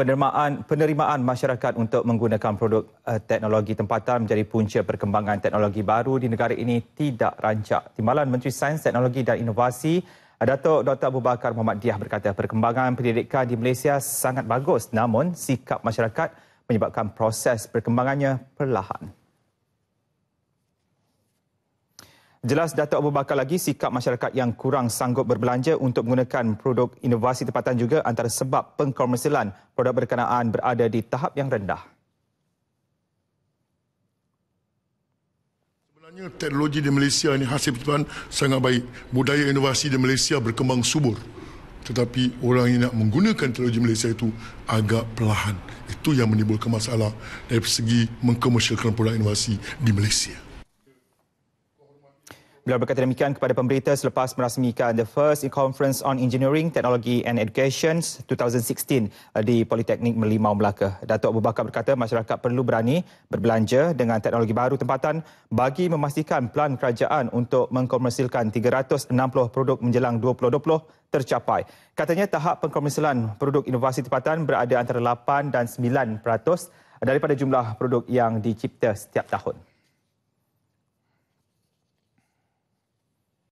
penerimaan penerimaan masyarakat untuk menggunakan produk uh, teknologi tempatan menjadi punca perkembangan teknologi baru di negara ini tidak rancak. Timbalan Menteri Sains, Teknologi dan Inovasi eh, Datuk Dr. Abu Bakar Muhammad Diah berkata perkembangan pendidikan di Malaysia sangat bagus namun sikap masyarakat menyebabkan proses perkembangannya perlahan. Jelas Dato' Abu Bakar lagi sikap masyarakat yang kurang sanggup berbelanja untuk menggunakan produk inovasi tempatan juga antara sebab pengkomersilan produk berkenaan berada di tahap yang rendah. Sebenarnya teknologi di Malaysia ini hasil pertemuan sangat baik. Budaya inovasi di Malaysia berkembang subur. Tetapi orang yang nak menggunakan teknologi Malaysia itu agak perlahan. Itu yang menimbulkan masalah dari segi mengkomersilkan produk inovasi di Malaysia. Beliau berkata demikian kepada pemberita selepas merasmikan the first conference on engineering, technology and education 2016 eh, di Politeknik Melimau Melaka. Datuk Abu Bakar berkata masyarakat perlu berani berbelanja dengan teknologi baru tempatan bagi memastikan pelan kerajaan untuk mengkomersilkan 360 produk menjelang 2020 tercapai. Katanya tahap pengkomersilan produk inovasi tempatan berada antara 8 dan 9% daripada jumlah produk yang dicipta setiap tahun.